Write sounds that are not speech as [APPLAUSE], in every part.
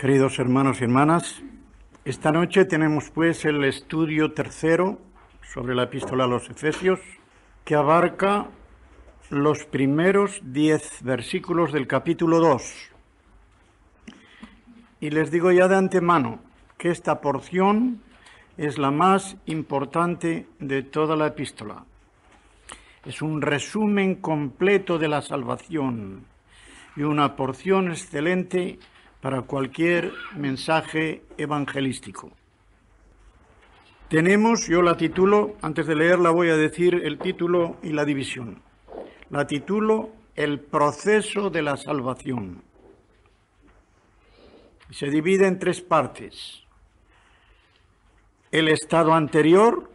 Queridos hermanos y hermanas, esta noche tenemos pues el estudio tercero sobre la epístola a los Efesios, que abarca los primeros diez versículos del capítulo 2. Y les digo ya de antemano que esta porción es la más importante de toda la epístola. Es un resumen completo de la salvación y una porción excelente para cualquier mensaje evangelístico. Tenemos, yo la titulo, antes de leerla voy a decir el título y la división. La titulo El proceso de la salvación. Se divide en tres partes. El estado anterior,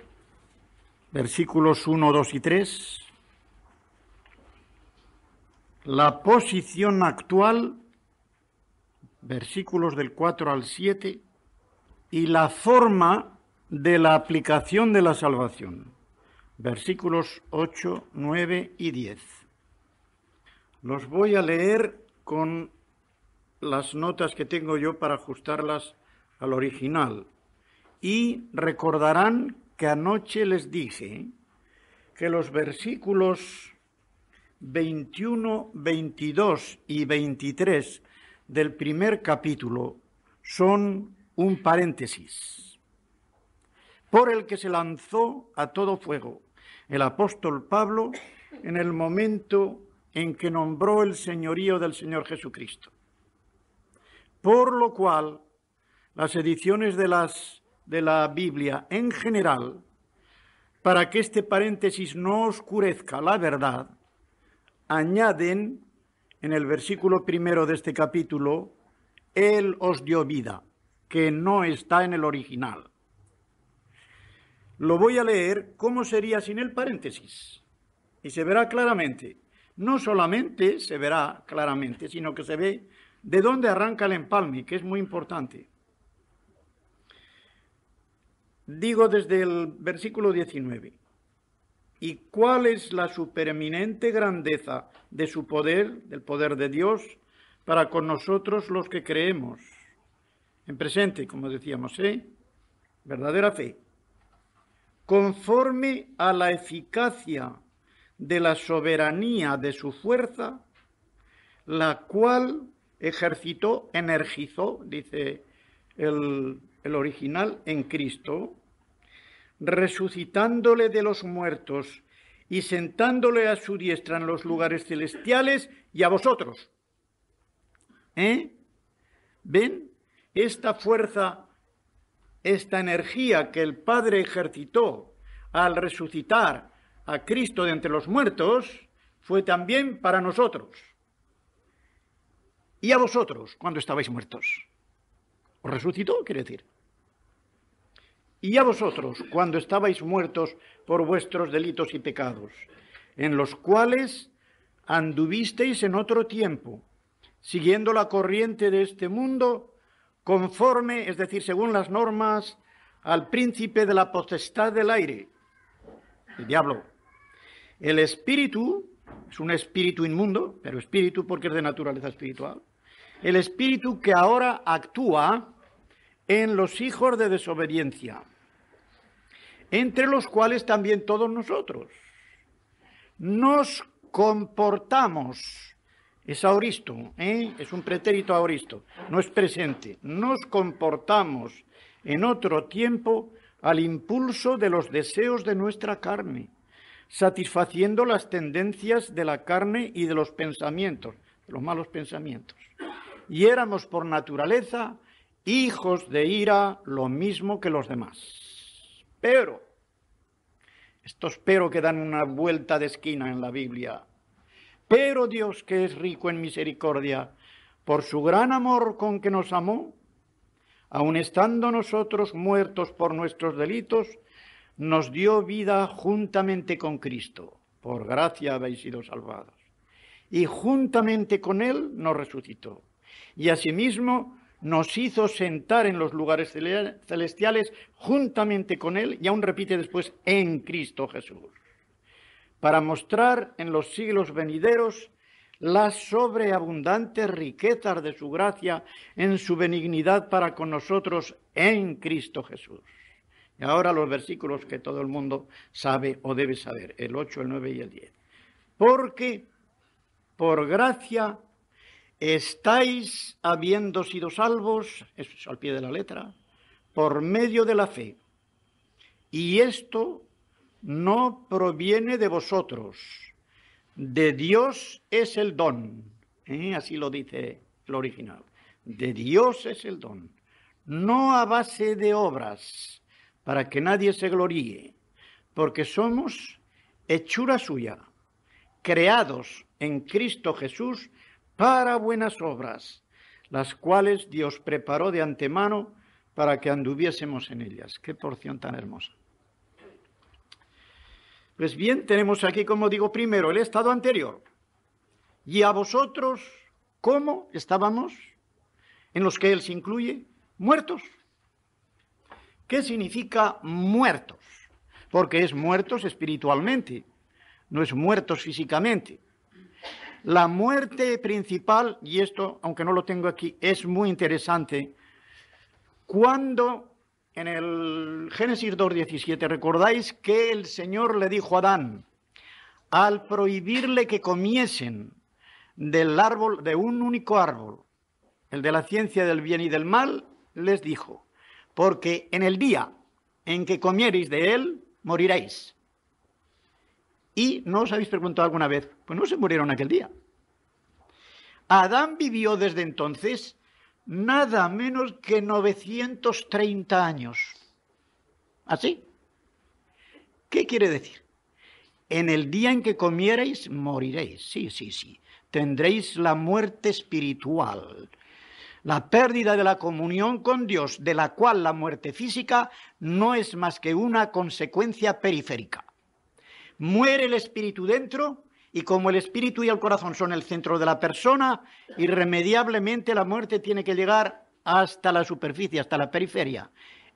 versículos 1, 2 y 3. La posición actual, versículos del 4 al 7, y la forma de la aplicación de la salvación, versículos 8, 9 y 10. Los voy a leer con las notas que tengo yo para ajustarlas al original. Y recordarán que anoche les dije que los versículos 21, 22 y 23 del primer capítulo son un paréntesis por el que se lanzó a todo fuego el apóstol Pablo en el momento en que nombró el señorío del Señor Jesucristo. Por lo cual, las ediciones de, las, de la Biblia en general, para que este paréntesis no oscurezca la verdad, añaden en el versículo primero de este capítulo, Él os dio vida, que no está en el original. Lo voy a leer cómo sería sin el paréntesis. Y se verá claramente. No solamente se verá claramente, sino que se ve de dónde arranca el empalme, que es muy importante. Digo desde el versículo 19 y cuál es la supereminente grandeza de su poder, del poder de Dios, para con nosotros los que creemos. En presente, como decíamos, ¿eh? verdadera fe. Conforme a la eficacia de la soberanía de su fuerza, la cual ejercitó, energizó, dice el, el original, en Cristo, resucitándole de los muertos y sentándole a su diestra en los lugares celestiales y a vosotros. ¿Eh? ¿Ven? Esta fuerza, esta energía que el Padre ejercitó al resucitar a Cristo de entre los muertos, fue también para nosotros. Y a vosotros, cuando estabais muertos. Os resucitó, quiere decir y a vosotros cuando estabais muertos por vuestros delitos y pecados, en los cuales anduvisteis en otro tiempo, siguiendo la corriente de este mundo, conforme, es decir, según las normas, al príncipe de la potestad del aire, el diablo. El espíritu, es un espíritu inmundo, pero espíritu porque es de naturaleza espiritual, el espíritu que ahora actúa en los hijos de desobediencia entre los cuales también todos nosotros nos comportamos, es Auristo, ¿eh? es un pretérito aoristo, no es presente, nos comportamos en otro tiempo al impulso de los deseos de nuestra carne, satisfaciendo las tendencias de la carne y de los pensamientos, de los malos pensamientos. Y éramos por naturaleza hijos de ira lo mismo que los demás. Pero esto espero que dan una vuelta de esquina en la Biblia. Pero Dios, que es rico en misericordia, por su gran amor con que nos amó, aun estando nosotros muertos por nuestros delitos, nos dio vida juntamente con Cristo. Por gracia habéis sido salvados. Y juntamente con Él nos resucitó. Y asimismo nos hizo sentar en los lugares celestiales juntamente con Él, y aún repite después, en Cristo Jesús, para mostrar en los siglos venideros las sobreabundantes riquezas de su gracia en su benignidad para con nosotros en Cristo Jesús. Y ahora los versículos que todo el mundo sabe o debe saber, el 8, el 9 y el 10. Porque por gracia estáis habiendo sido salvos, eso es al pie de la letra, por medio de la fe. Y esto no proviene de vosotros, de Dios es el don. ¿eh? Así lo dice el original. De Dios es el don. No a base de obras, para que nadie se gloríe, porque somos hechura suya, creados en Cristo Jesús para buenas obras, las cuales Dios preparó de antemano para que anduviésemos en ellas. Qué porción tan hermosa. Pues bien, tenemos aquí, como digo, primero el estado anterior. Y a vosotros, ¿cómo estábamos? En los que Él se incluye, muertos. ¿Qué significa muertos? Porque es muertos espiritualmente, no es muertos físicamente. La muerte principal, y esto, aunque no lo tengo aquí, es muy interesante. Cuando en el Génesis 2.17, recordáis que el Señor le dijo a Adán, al prohibirle que comiesen del árbol, de un único árbol, el de la ciencia del bien y del mal, les dijo, porque en el día en que comiereis de él, moriréis. ¿Y no os habéis preguntado alguna vez? Pues no se murieron aquel día. Adán vivió desde entonces nada menos que 930 años. ¿Así? ¿Qué quiere decir? En el día en que comierais, moriréis. Sí, sí, sí. Tendréis la muerte espiritual, la pérdida de la comunión con Dios, de la cual la muerte física no es más que una consecuencia periférica. Muere el espíritu dentro y como el espíritu y el corazón son el centro de la persona, irremediablemente la muerte tiene que llegar hasta la superficie, hasta la periferia.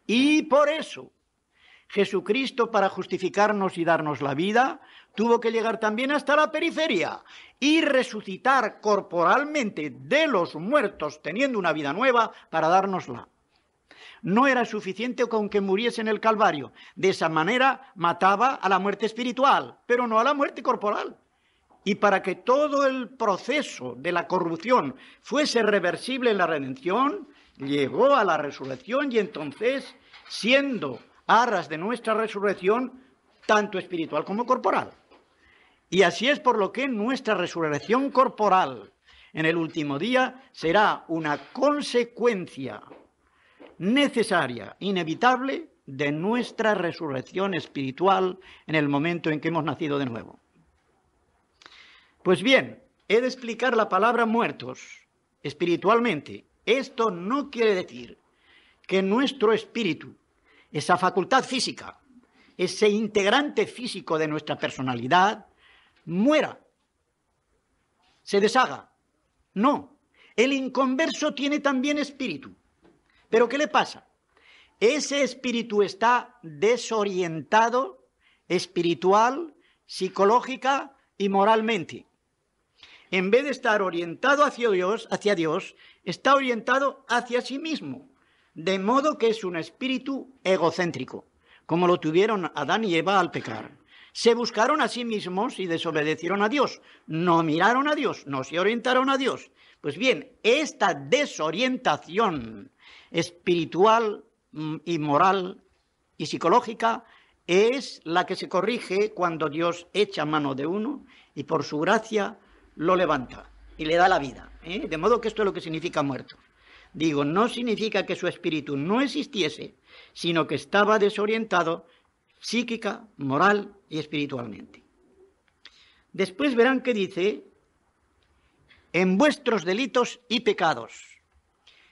Y por eso Jesucristo, para justificarnos y darnos la vida, tuvo que llegar también hasta la periferia y resucitar corporalmente de los muertos, teniendo una vida nueva, para dárnosla. No era suficiente con que muriese en el Calvario. De esa manera mataba a la muerte espiritual, pero no a la muerte corporal. Y para que todo el proceso de la corrupción fuese reversible en la redención, llegó a la resurrección y entonces, siendo arras de nuestra resurrección, tanto espiritual como corporal. Y así es por lo que nuestra resurrección corporal en el último día será una consecuencia necesaria, inevitable, de nuestra resurrección espiritual en el momento en que hemos nacido de nuevo. Pues bien, he de explicar la palabra muertos espiritualmente. Esto no quiere decir que nuestro espíritu, esa facultad física, ese integrante físico de nuestra personalidad, muera, se deshaga. No, el inconverso tiene también espíritu. Pero ¿qué le pasa? Ese espíritu está desorientado espiritual, psicológica y moralmente. En vez de estar orientado hacia Dios, hacia Dios, está orientado hacia sí mismo, de modo que es un espíritu egocéntrico, como lo tuvieron Adán y Eva al pecar. Se buscaron a sí mismos y desobedecieron a Dios. No miraron a Dios, no se orientaron a Dios. Pues bien, esta desorientación espiritual mm, y moral y psicológica es la que se corrige cuando Dios echa mano de uno y por su gracia lo levanta y le da la vida. ¿eh? De modo que esto es lo que significa muerto. Digo, no significa que su espíritu no existiese, sino que estaba desorientado psíquica, moral y espiritualmente. Después verán que dice, en vuestros delitos y pecados.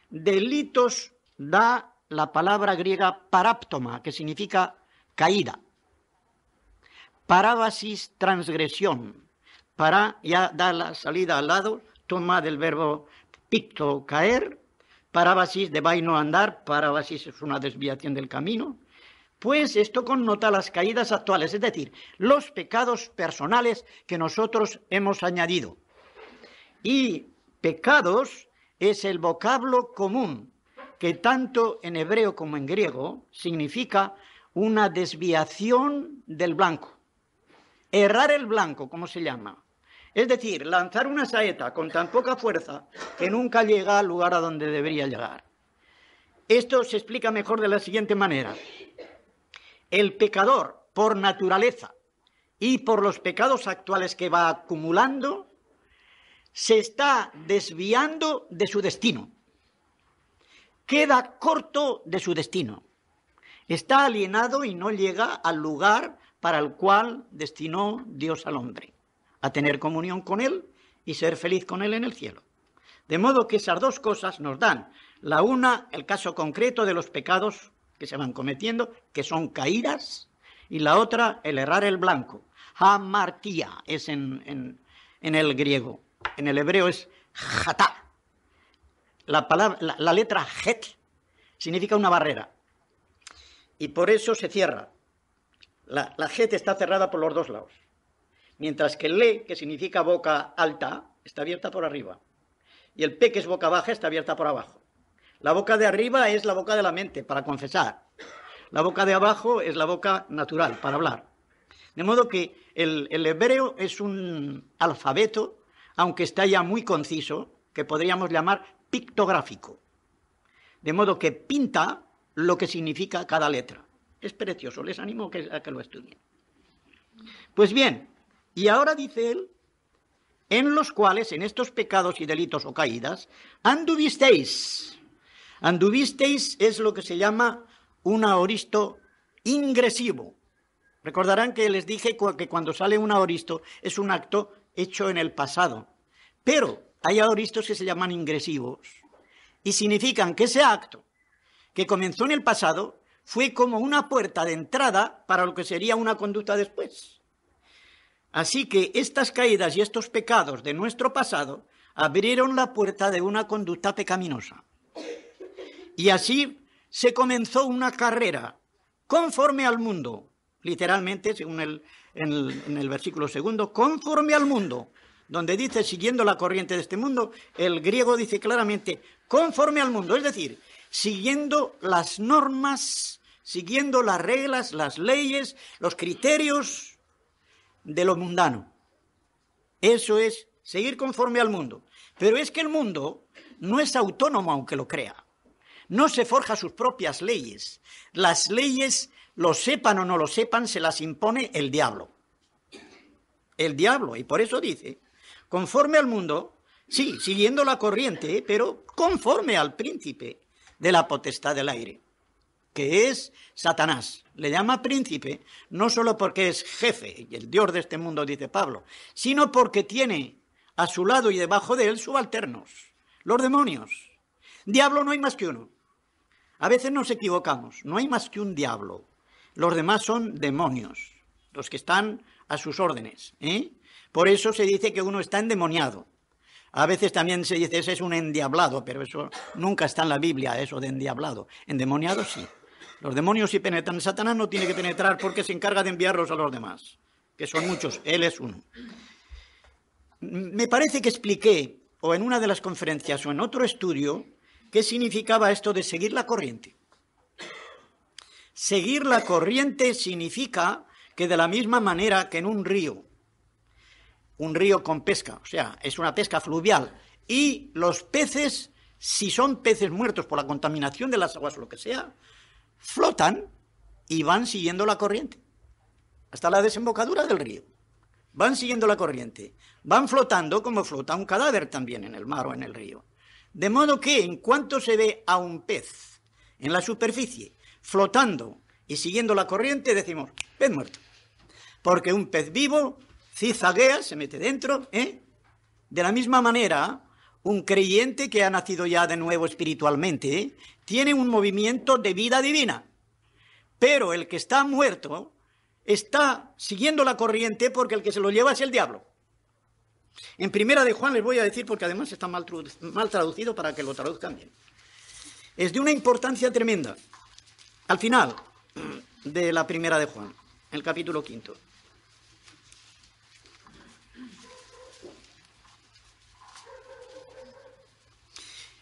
Delitos da la palabra griega paráptoma, que significa caída. Parábasis, transgresión. Para ya da la salida al lado, toma del verbo picto, caer. Parábasis de vaino andar, parábasis es una desviación del camino. Pues esto connota las caídas actuales, es decir, los pecados personales que nosotros hemos añadido. Y pecados es el vocablo común que tanto en hebreo como en griego significa una desviación del blanco. Errar el blanco, como se llama. Es decir, lanzar una saeta con tan poca fuerza que nunca llega al lugar a donde debería llegar. Esto se explica mejor de la siguiente manera el pecador por naturaleza y por los pecados actuales que va acumulando, se está desviando de su destino. Queda corto de su destino. Está alienado y no llega al lugar para el cual destinó Dios al hombre, a tener comunión con Él y ser feliz con Él en el cielo. De modo que esas dos cosas nos dan, la una, el caso concreto de los pecados que se van cometiendo, que son caídas, y la otra, el errar el blanco. Hamartía es en, el griego, en el hebreo es jata. La, palabra, la, letra het significa una barrera, y por eso se cierra. La, la está cerrada por los dos lados. Mientras que el le, que significa boca alta, está abierta por arriba. Y el pe, que es boca baja, está abierta por abajo. La boca de arriba es la boca de la mente, para confesar. La boca de abajo es la boca natural, para hablar. De modo que el, hebreo es un alfabeto, aunque está ya muy conciso, que podríamos llamar pictográfico. De modo que pinta lo que significa cada letra. Es precioso, les animo que, a que lo estudien. Pues bien, y ahora dice él, en los cuales, en estos pecados y delitos o caídas, anduvisteis Anduvisteis es lo que se llama un aoristo ingresivo. Recordarán que les dije que cuando sale un aoristo es un acto hecho en el pasado. Pero hay aoristos que se llaman ingresivos y significan que ese acto que comenzó en el pasado fue como una puerta de entrada para lo que sería una conducta después. Así que estas caídas y estos pecados de nuestro pasado abrieron la puerta de una conducta pecaminosa. Y así se comenzó una carrera conforme al mundo, literalmente, según el, en, el, en el versículo segundo, conforme al mundo, donde dice, siguiendo la corriente de este mundo, el griego dice claramente, conforme al mundo, es decir, siguiendo las normas, siguiendo las reglas, las leyes, los criterios de lo mundano. Eso es seguir conforme al mundo. Pero es que el mundo no es autónomo aunque lo crea no se forja sus propias leyes. Las leyes, lo sepan o no lo sepan, se las impone el diablo. El diablo, y por eso dice, conforme al mundo, sí, siguiendo la corriente, pero conforme al príncipe de la potestad del aire, que es Satanás. Le llama príncipe no solo porque es jefe y el dios de este mundo, dice Pablo, sino porque tiene a su lado y debajo de él subalternos, los demonios. Diablo no hay más que uno. A veces nos equivocamos, no hay más que un diablo. Los demás son demonios, los que están a sus órdenes. ¿eh? Por eso se dice que uno está endemoniado. A veces también se dice, ese es un endiablado, pero eso nunca está en la Biblia, eso de endiablado. Endemoniado sí. Los demonios sí penetran. Satanás no tiene que penetrar porque se encarga de enviarlos a los demás, que son muchos. Él es uno. Me parece que expliqué, o en una de las conferencias, o en otro estudio, ¿Qué significaba esto de seguir la corriente? Seguir la corriente significa que de la misma manera que en un río, un río con pesca, o sea, es una pesca fluvial, y los peces, si son peces muertos por la contaminación de las aguas o lo que sea, flotan y van siguiendo la corriente, hasta la desembocadura del río. Van siguiendo la corriente, van flotando como flota un cadáver también en el mar o en el río. De modo que en cuanto se ve a un pez en la superficie, flotando y siguiendo la corriente, decimos, pez muerto. Porque un pez vivo cizaguea, se mete dentro. ¿eh? De la misma manera, un creyente que ha nacido ya de nuevo espiritualmente, ¿eh? tiene un movimiento de vida divina. Pero el que está muerto está siguiendo la corriente porque el que se lo lleva es el diablo. En primera de Juan les voy a decir, porque además está mal, traducido para que lo traduzcan bien. Es de una importancia tremenda. Al final de la primera de Juan, el capítulo quinto.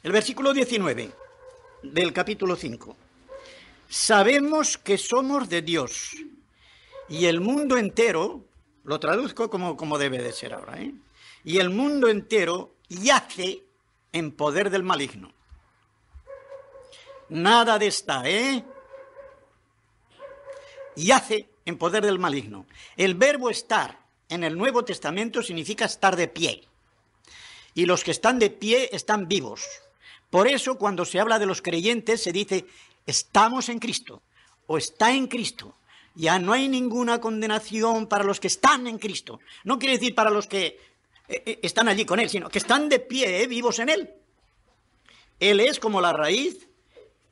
El versículo 19 del capítulo 5. Sabemos que somos de Dios y el mundo entero, lo traduzco como, como debe de ser ahora, ¿eh? y el mundo entero yace en poder del maligno. Nada de esta, ¿eh? Yace en poder del maligno. El verbo estar en el Nuevo Testamento significa estar de pie. Y los que están de pie están vivos. Por eso cuando se habla de los creyentes se dice, estamos en Cristo o está en Cristo. Ya no hay ninguna condenación para los que están en Cristo. No quiere decir para los que eh, eh, están allí con Él, sino que están de pie, eh, vivos en Él. Él es como la raíz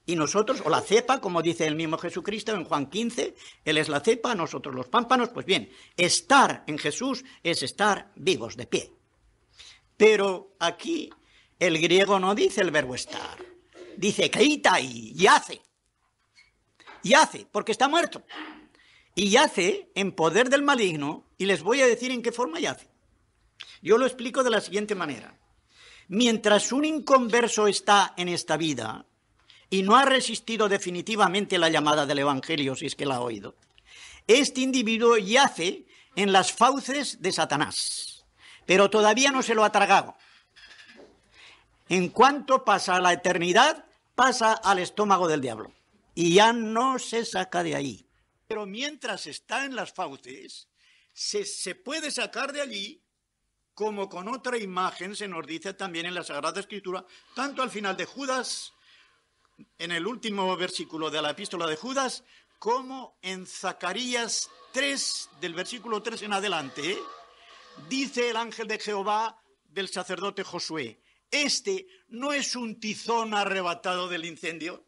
y nosotros, o la cepa, como dice el mismo Jesucristo en Juan 15, Él es la cepa, nosotros los pámpanos. Pues bien, estar en Jesús es estar vivos de pie. Pero aquí el griego no dice el verbo estar, dice ahí, y yace. Yace, porque está muerto. Y yace en poder del maligno, y les voy a decir en qué forma yace. Yo lo explico de la siguiente manera. Mientras un inconverso está en esta vida y no ha resistido definitivamente la llamada del Evangelio, si es que la ha oído, este individuo yace en las fauces de Satanás, pero todavía no se lo ha tragado. En cuanto pasa a la eternidad, pasa al estómago del diablo y ya no se saca de ahí. Pero mientras está en las fauces, se, se puede sacar de allí como con otra imagen se nos dice también en la Sagrada Escritura, tanto al final de Judas, en el último versículo de la epístola de Judas, como en Zacarías 3, del versículo 3 en adelante, ¿eh? dice el ángel de Jehová del sacerdote Josué, este no es un tizón arrebatado del incendio.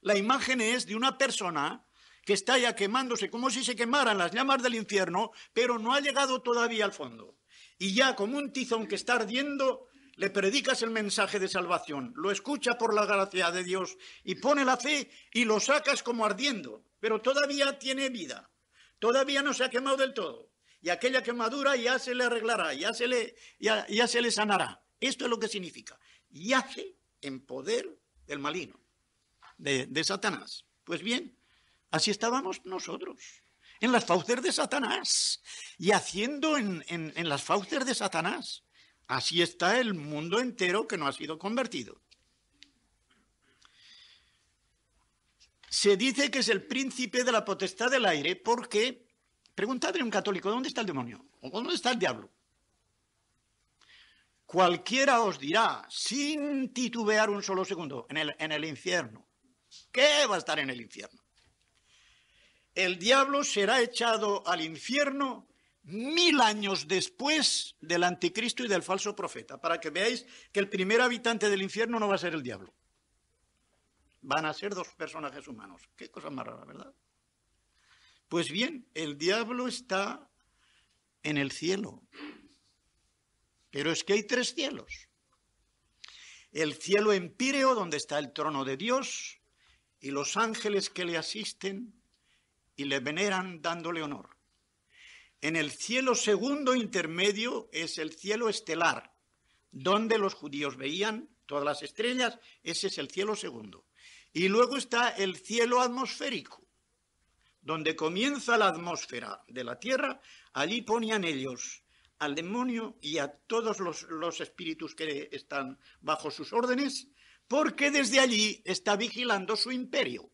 La imagen es de una persona que está ya quemándose, como si se quemaran las llamas del infierno, pero no ha llegado todavía al fondo y ya como un tizón que está ardiendo, le predicas el mensaje de salvación, lo escucha por la gracia de Dios y pone la fe y lo sacas como ardiendo, pero todavía tiene vida, todavía no se ha quemado del todo. Y aquella quemadura ya se le arreglará, ya se le, ya, se le sanará. Esto es lo que significa. Yace en poder del malino, de, de Satanás. Pues bien, así estábamos nosotros en las fauces de Satanás y haciendo en, las fauces de Satanás. Así está el mundo entero que no ha sido convertido. Se dice que es el príncipe de la potestad del aire porque, preguntadle a un católico, ¿dónde está el demonio? ¿O dónde está el diablo? Cualquiera os dirá, sin titubear un solo segundo, en el, en el infierno. ¿Qué va a estar en el infierno? el diablo será echado al infierno mil años después del anticristo y del falso profeta, para que veáis que el primer habitante del infierno no va a ser el diablo. Van a ser dos personajes humanos. Qué cosa más rara, ¿verdad? Pues bien, el diablo está en el cielo. Pero es que hay tres cielos. El cielo empíreo, donde está el trono de Dios, y los ángeles que le asisten, y le veneran dándole honor. En el cielo segundo intermedio es el cielo estelar, donde los judíos veían todas las estrellas, ese es el cielo segundo. Y luego está el cielo atmosférico, donde comienza la atmósfera de la tierra, allí ponían ellos al demonio y a todos los, los espíritus que están bajo sus órdenes, porque desde allí está vigilando su imperio.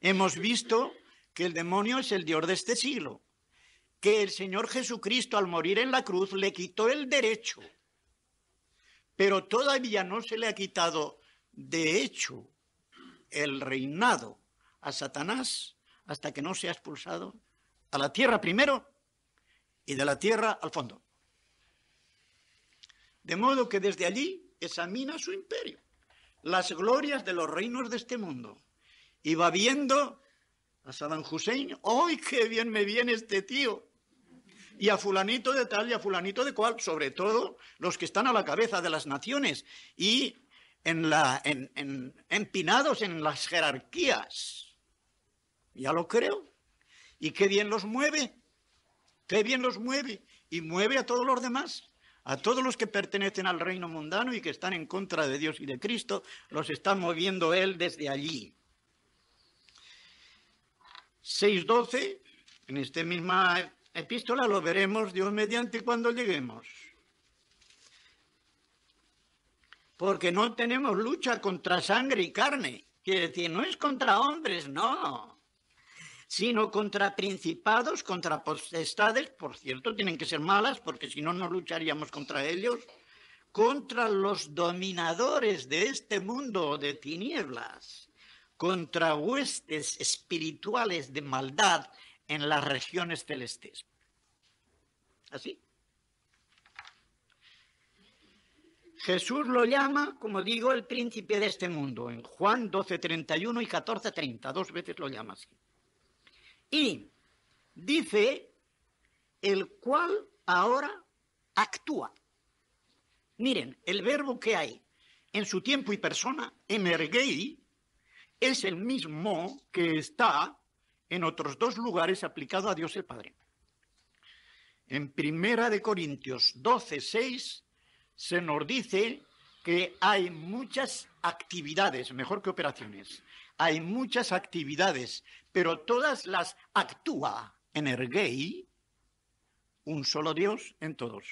Hemos visto que el demonio es el Dios de este siglo, que el Señor Jesucristo al morir en la cruz le quitó el derecho, pero todavía no se le ha quitado de hecho el reinado a Satanás hasta que no sea expulsado a la tierra primero y de la tierra al fondo. De modo que desde allí examina su imperio, las glorias de los reinos de este mundo y va viendo a Saddam Hussein, ¡ay, qué bien me viene este tío! Y a fulanito de tal y a fulanito de cual, sobre todo los que están a la cabeza de las naciones y en la, en, en, empinados en las jerarquías. Ya lo creo. Y qué bien los mueve, qué bien los mueve. Y mueve a todos los demás, a todos los que pertenecen al reino mundano y que están en contra de Dios y de Cristo, los está moviendo Él desde allí. 6.12, en esta misma epístola, lo veremos Dios mediante cuando lleguemos. Porque no tenemos lucha contra sangre y carne. Quiere decir, no es contra hombres, no sino contra principados, contra potestades, por cierto, tienen que ser malas, porque si no, no lucharíamos contra ellos, contra los dominadores de este mundo de tinieblas, contra huestes espirituales de maldad en las regiones celestes. Así. Jesús lo llama, como digo, el príncipe de este mundo, en Juan 12:31 y 14:30, dos veces lo llama así. Y dice, el cual ahora actúa. Miren, el verbo que hay en su tiempo y persona, emergei, es el mismo que está en otros dos lugares aplicado a Dios el Padre. En Primera de Corintios 12, 6 se nos dice que hay muchas actividades, mejor que operaciones, hay muchas actividades, pero todas las actúa en ergei un solo Dios en todos.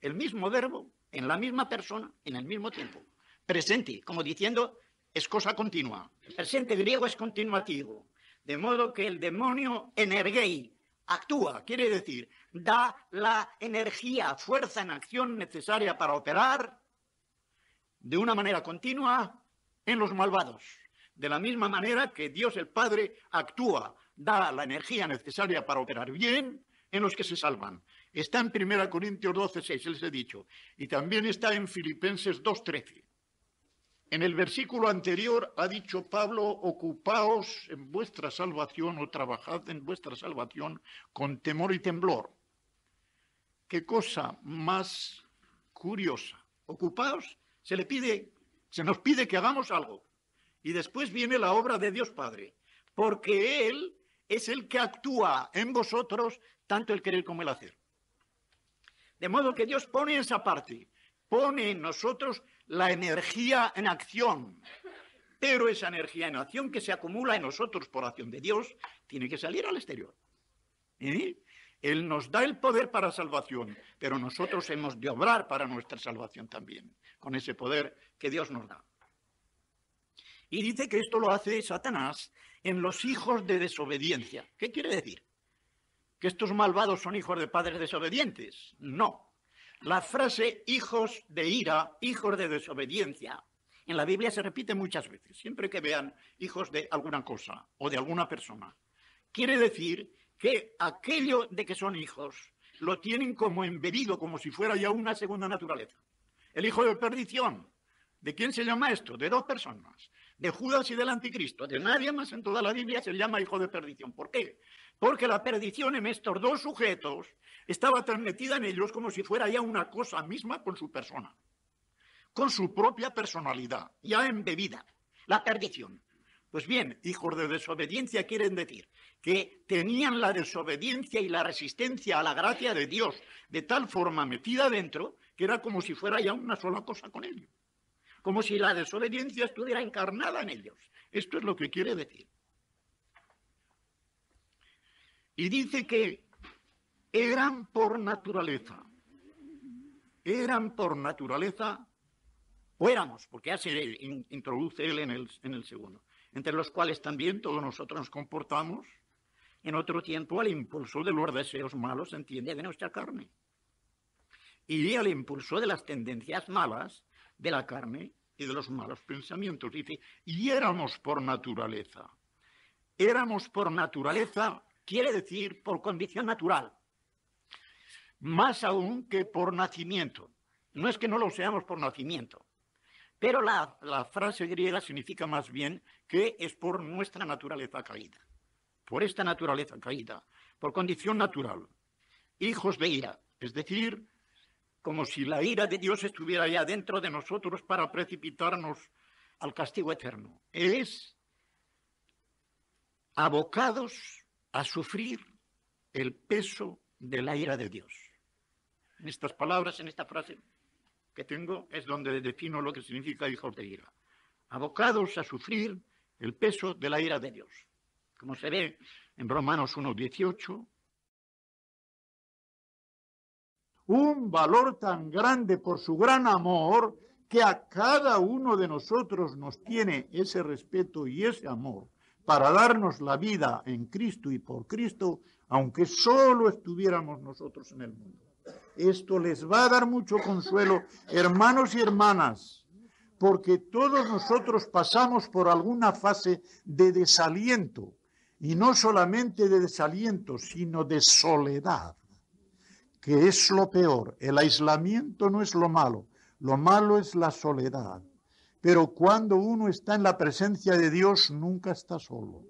El mismo verbo, en la misma persona, en el mismo tiempo. Presente, como diciendo, es cosa continua. El presente griego es continuativo. De modo que el demonio energei actúa, quiere decir, da la energía, fuerza en acción necesaria para operar de una manera continua en los malvados. De la misma manera que Dios el Padre actúa, da la energía necesaria para operar bien en los que se salvan. Está en 1 Corintios 12, 6, les he dicho, y también está en Filipenses 2:13. En el versículo anterior ha dicho Pablo, ocupaos en vuestra salvación o trabajad en vuestra salvación con temor y temblor. Qué cosa más curiosa. Ocupaos, se le pide, se nos pide que hagamos algo. Y después viene la obra de Dios Padre, porque Él es el que actúa en vosotros tanto el querer como el hacer. De modo que Dios pone esa parte, pone en nosotros la energía en acción. Pero esa energía en acción que se acumula en nosotros por acción de Dios tiene que salir al exterior. ¿Eh? Él nos da el poder para salvación, pero nosotros hemos de obrar para nuestra salvación también, con ese poder que Dios nos da. Y dice que esto lo hace Satanás en los hijos de desobediencia. ¿Qué quiere decir? ¿Que estos malvados son hijos de padres desobedientes? No. La frase hijos de ira, hijos de desobediencia, en la Biblia se repite muchas veces, siempre que vean hijos de alguna cosa o de alguna persona. Quiere decir que aquello de que son hijos lo tienen como embebido, como si fuera ya una segunda naturaleza. El hijo de perdición. ¿De quién se llama esto? De dos personas. De Judas y del anticristo. De nadie más en toda la Biblia se llama hijo de perdición. ¿Por qué? porque la perdición en estos dos sujetos estaba transmitida en ellos como si fuera ya una cosa misma con su persona, con su propia personalidad, ya embebida, la perdición. Pues bien, hijos de desobediencia quieren decir que tenían la desobediencia y la resistencia a la gracia de Dios de tal forma metida dentro que era como si fuera ya una sola cosa con ellos, como si la desobediencia estuviera encarnada en ellos. Esto es lo que quiere decir. Y dice que eran por naturaleza, eran por naturaleza, o éramos, porque hace introduce él en el, en el segundo, entre los cuales también todos nosotros nos comportamos en otro tiempo al impulso de los deseos malos, entiende, de nuestra carne. Y al impulso de las tendencias malas de la carne y de los malos pensamientos. Dice, y éramos por naturaleza. Éramos por naturaleza quiere decir por condición natural, más aún que por nacimiento. No es que no lo seamos por nacimiento, pero la, frase griega significa más bien que es por nuestra naturaleza caída, por esta naturaleza caída, por condición natural, hijos de ira, es decir, como si la ira de Dios estuviera ya dentro de nosotros para precipitarnos al castigo eterno. Es abocados a sufrir el peso de la ira de Dios. En estas palabras, en esta frase que tengo, es donde defino lo que significa hijos de ira. Abocados a sufrir el peso de la ira de Dios. Como se ve en Romanos 1.18, un valor tan grande por su gran amor que a cada uno de nosotros nos tiene ese respeto y ese amor para darnos la vida en Cristo y por Cristo, aunque solo estuviéramos nosotros en el mundo. Esto les va a dar mucho consuelo, hermanos y hermanas, porque todos nosotros pasamos por alguna fase de desaliento, y no solamente de desaliento, sino de soledad, que es lo peor. El aislamiento no es lo malo, lo malo es la soledad. Pero cuando uno está en la presencia de Dios, nunca está solo,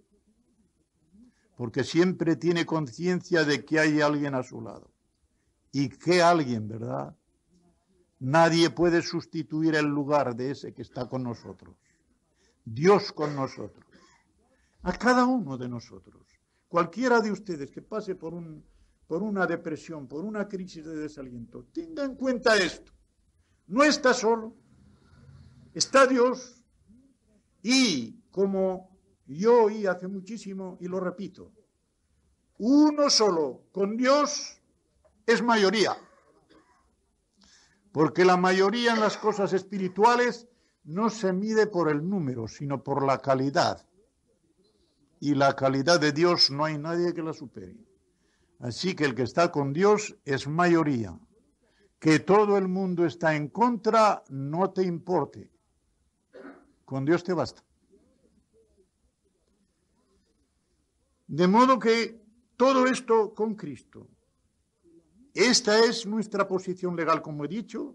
porque siempre tiene conciencia de que hay alguien a su lado. Y que alguien, ¿verdad? Nadie puede sustituir el lugar de ese que está con nosotros. Dios con nosotros. A cada uno de nosotros. Cualquiera de ustedes que pase por, un, por una depresión, por una crisis de desaliento, tenga en cuenta esto. No está solo, Está Dios y como yo oí hace muchísimo y lo repito, uno solo con Dios es mayoría, porque la mayoría en las cosas espirituales no se mide por el número, sino por la calidad. Y la calidad de Dios no hay nadie que la supere. Así que el que está con Dios es mayoría. Que todo el mundo está en contra, no te importe. Con Dios te basta. De modo que todo esto con Cristo. Esta es nuestra posición legal, como he dicho.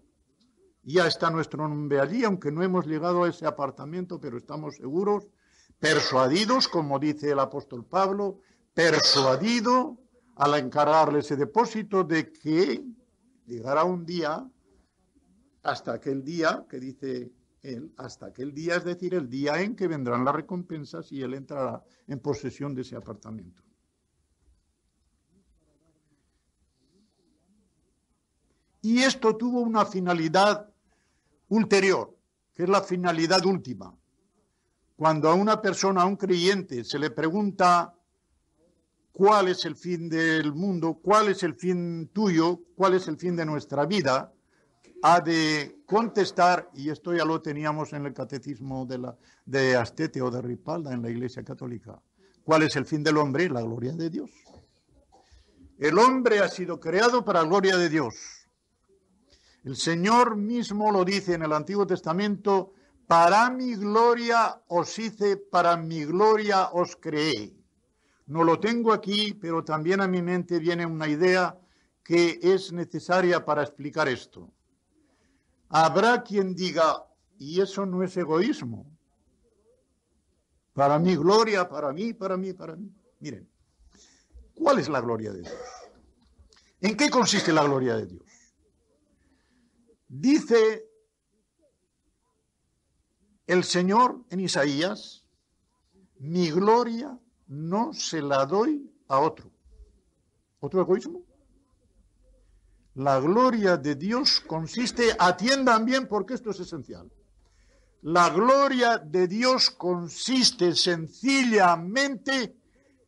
Ya está nuestro nombre allí, aunque no hemos llegado a ese apartamento, pero estamos seguros, persuadidos, como dice el apóstol Pablo, persuadido al encargarle ese depósito de que llegará un día, hasta aquel día que dice hasta aquel día, es decir, el día en que vendrán las recompensas y él entrará en posesión de ese apartamento. Y esto tuvo una finalidad ulterior, que es la finalidad última. Cuando a una persona, a un creyente, se le pregunta cuál es el fin del mundo, cuál es el fin tuyo, cuál es el fin de nuestra vida, ha de contestar, y esto ya lo teníamos en el catecismo de, la, de Astete o de Ripalda en la Iglesia Católica. ¿Cuál es el fin del hombre? La gloria de Dios. El hombre ha sido creado para la gloria de Dios. El Señor mismo lo dice en el Antiguo Testamento, para mi gloria os hice, para mi gloria os creé. No lo tengo aquí, pero también a mi mente viene una idea que es necesaria para explicar esto. Habrá quien diga, y eso no es egoísmo. Para mi gloria, para mí, para mí, para mí. Miren, ¿cuál es la gloria de Dios? ¿En qué consiste la gloria de Dios? Dice el Señor en Isaías, mi gloria no se la doy a otro. ¿Otro egoísmo? La gloria de Dios consiste, atiendan bien porque esto es esencial. La gloria de Dios consiste sencillamente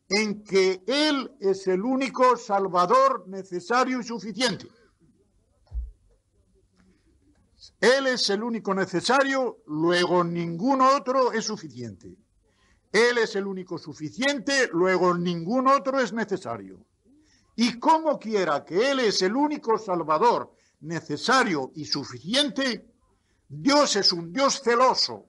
en que Él es el único salvador necesario y suficiente. Él es el único necesario, luego ningún otro es suficiente. Él es el único suficiente, luego ningún otro es necesario. Y como quiera que Él es el único Salvador necesario y suficiente, Dios es un Dios celoso.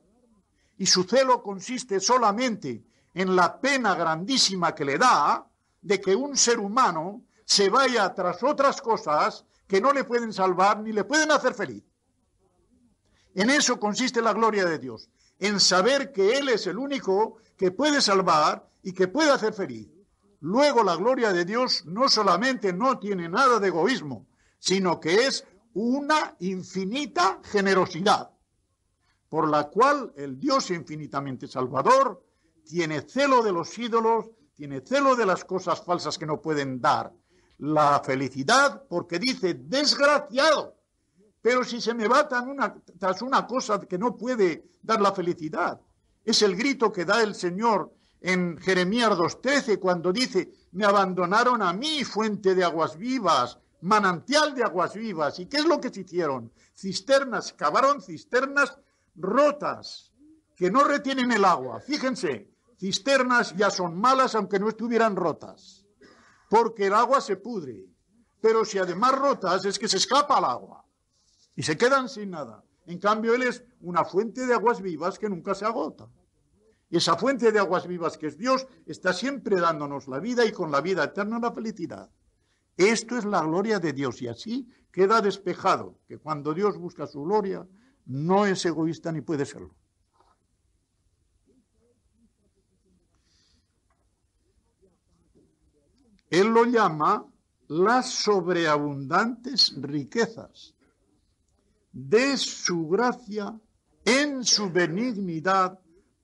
Y su celo consiste solamente en la pena grandísima que le da de que un ser humano se vaya tras otras cosas que no le pueden salvar ni le pueden hacer feliz. En eso consiste la gloria de Dios, en saber que Él es el único que puede salvar y que puede hacer feliz. Luego la gloria de Dios no solamente no tiene nada de egoísmo, sino que es una infinita generosidad, por la cual el Dios infinitamente salvador tiene celo de los ídolos, tiene celo de las cosas falsas que no pueden dar. La felicidad, porque dice, desgraciado, pero si se me va tras una, tras una cosa que no puede dar la felicidad, es el grito que da el Señor en Jeremías 2.13, cuando dice, me abandonaron a mí, fuente de aguas vivas, manantial de aguas vivas. ¿Y qué es lo que se hicieron? Cisternas, cavaron cisternas rotas, que no retienen el agua. Fíjense, cisternas ya son malas aunque no estuvieran rotas, porque el agua se pudre. Pero si además rotas es que se escapa el agua y se quedan sin nada. En cambio, él es una fuente de aguas vivas que nunca se agota. Y esa fuente de aguas vivas que es Dios está siempre dándonos la vida y con la vida eterna la felicidad. Esto es la gloria de Dios y así queda despejado que cuando Dios busca su gloria no es egoísta ni puede serlo. Él lo llama las sobreabundantes riquezas de su gracia en su benignidad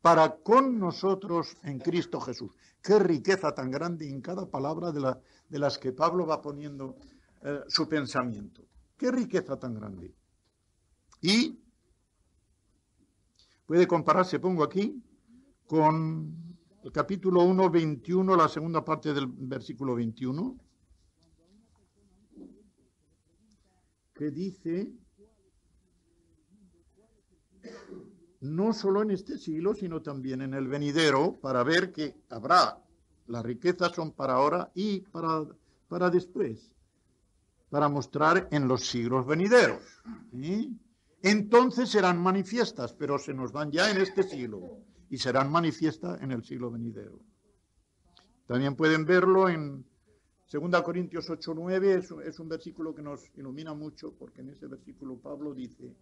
para con nosotros en Cristo Jesús. Qué riqueza tan grande en cada palabra de, las que Pablo va poniendo eh, su pensamiento. Qué riqueza tan grande. Y puede compararse, pongo aquí, con el capítulo 1, 21, la segunda parte del versículo 21, que dice no solo en este siglo, sino también en el venidero, para ver que habrá, las riquezas son para ahora y para, para después, para mostrar en los siglos venideros. Entonces serán manifiestas, pero se nos dan ya en este siglo y serán manifiestas en el siglo venidero. También pueden verlo en 2 Corintios 89 es un versículo que nos ilumina mucho porque en ese versículo Pablo dice,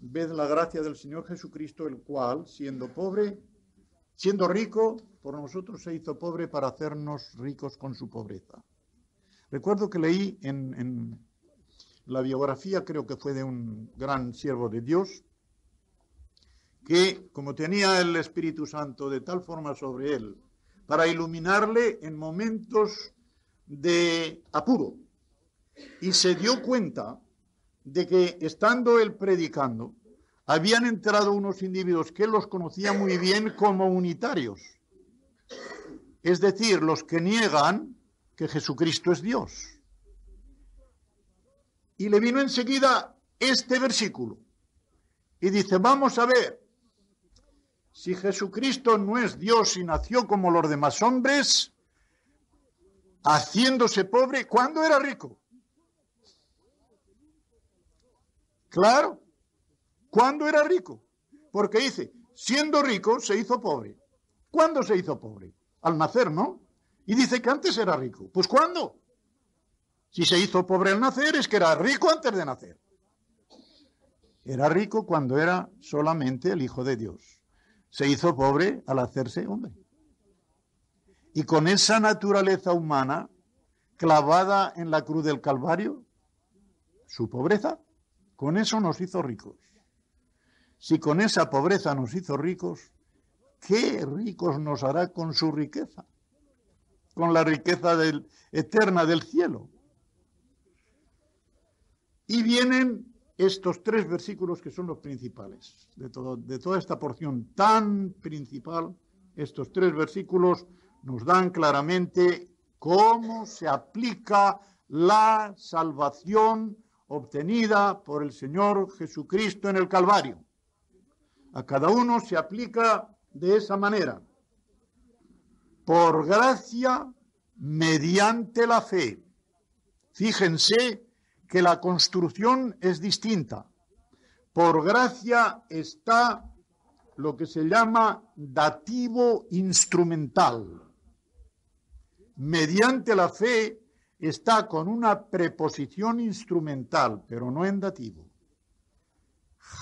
ved la gracia del Señor Jesucristo, el cual, siendo pobre, siendo rico, por nosotros se hizo pobre para hacernos ricos con su pobreza. Recuerdo que leí en, en la biografía, creo que fue de un gran siervo de Dios, que como tenía el Espíritu Santo de tal forma sobre él, para iluminarle en momentos de apuro, y se dio cuenta de que estando él predicando, habían entrado unos individuos que los conocía muy bien como unitarios. Es decir, los que niegan que Jesucristo es Dios. Y le vino enseguida este versículo. Y dice, vamos a ver, si Jesucristo no es Dios y nació como los demás hombres, haciéndose pobre, ¿cuándo era rico? Claro. ¿Cuándo era rico? Porque dice, siendo rico se hizo pobre. ¿Cuándo se hizo pobre? Al nacer, ¿no? Y dice que antes era rico. Pues ¿cuándo? Si se hizo pobre al nacer es que era rico antes de nacer. Era rico cuando era solamente el Hijo de Dios. Se hizo pobre al hacerse hombre. Y con esa naturaleza humana clavada en la cruz del Calvario, su pobreza, con eso nos hizo ricos. Si con esa pobreza nos hizo ricos, ¿qué ricos nos hará con su riqueza? Con la riqueza eterna del cielo. Y vienen estos tres versículos que son los principales de, de toda esta porción tan principal. Estos tres versículos nos dan claramente cómo se aplica la salvación obtenida por el Señor Jesucristo en el Calvario. A cada uno se aplica de esa manera. Por gracia mediante la fe. Fíjense que la construcción es distinta. Por gracia está lo que se llama dativo instrumental. Mediante la fe está con una preposición instrumental, pero no en dativo.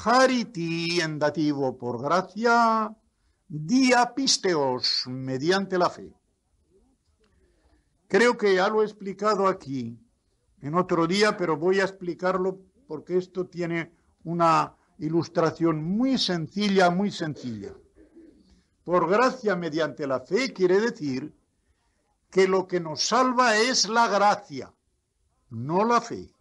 Hariti en dativo por gracia, diapisteos mediante la fe. Creo que ya lo he explicado aquí en otro día, pero voy a explicarlo porque esto tiene una ilustración muy sencilla, muy sencilla. Por gracia mediante la fe quiere decir que lo que nos salva es la gracia, no la fe.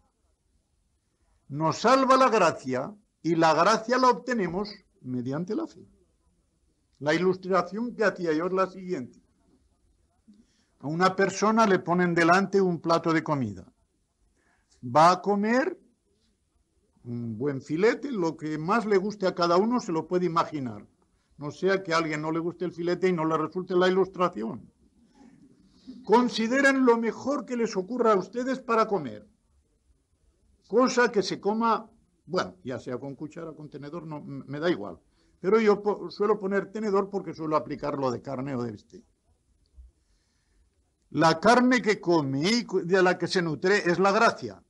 Nos salva la gracia y la gracia la obtenemos mediante la fe. La ilustración que hacía yo es la siguiente. A una persona le ponen delante un plato de comida. Va a comer un buen filete, lo que más le guste a cada uno se lo puede imaginar. No sea que a alguien no le guste el filete y no le resulte la ilustración consideran lo mejor que les ocurra a ustedes para comer. Cosa que se coma, bueno, ya sea con cuchara o con tenedor, no, me da igual. Pero yo suelo poner tenedor porque suelo aplicarlo de carne o de bistec. La carne que comí y de la que se nutre es la gracia.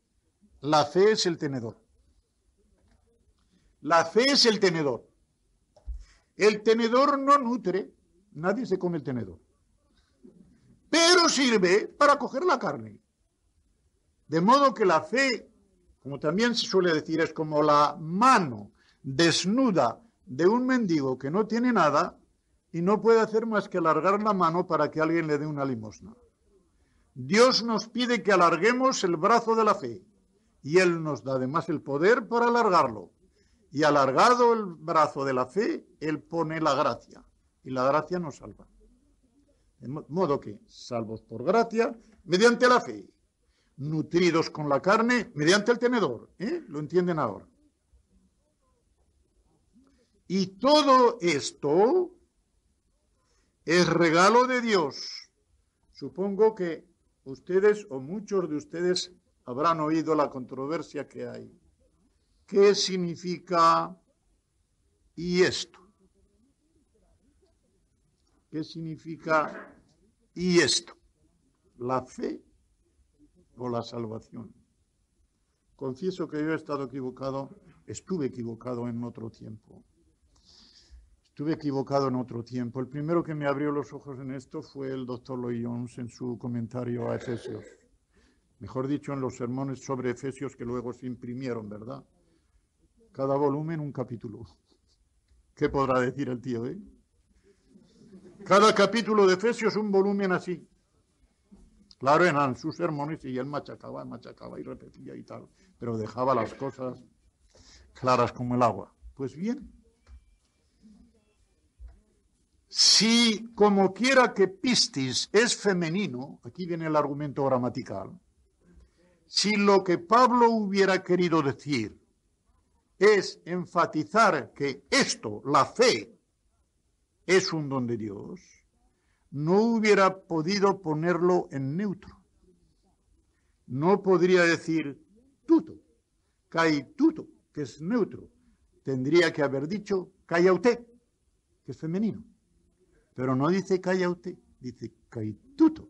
La fe es el tenedor. La fe es el tenedor. El tenedor no nutre. Nadie se come el tenedor pero sirve para coger la carne. De modo que la fe, como también se suele decir, es como la mano desnuda de un mendigo que no tiene nada y no puede hacer más que alargar la mano para que alguien le dé una limosna. Dios nos pide que alarguemos el brazo de la fe y Él nos da además el poder para alargarlo. Y alargado el brazo de la fe, Él pone la gracia y la gracia nos salva. De modo que, salvos por gracia, mediante la fe, nutridos con la carne, mediante el tenedor. ¿eh? ¿Lo entienden ahora? Y todo esto es regalo de Dios. Supongo que ustedes o muchos de ustedes habrán oído la controversia que hay. ¿Qué significa y esto? ¿Qué significa y esto, la fe o la salvación. Confieso que yo he estado equivocado, estuve equivocado en otro tiempo. Estuve equivocado en otro tiempo. El primero que me abrió los ojos en esto fue el doctor Loyons en su comentario a Efesios. Mejor dicho, en los sermones sobre Efesios que luego se imprimieron, ¿verdad? Cada volumen un capítulo. ¿Qué podrá decir el tío, hoy? Eh? Cada capítulo de Efesios un volumen así. Claro, eran sus sermones y él machacaba, machacaba y repetía y tal, pero dejaba las cosas claras como el agua. Pues bien, si como quiera que pistis es femenino, aquí viene el argumento gramatical, si lo que Pablo hubiera querido decir es enfatizar que esto, la fe, es un don de Dios, no hubiera podido ponerlo en neutro. No podría decir tuto, cae tuto, que es neutro. Tendría que haber dicho calla usted, que es femenino. Pero no dice calla usted, dice tuto.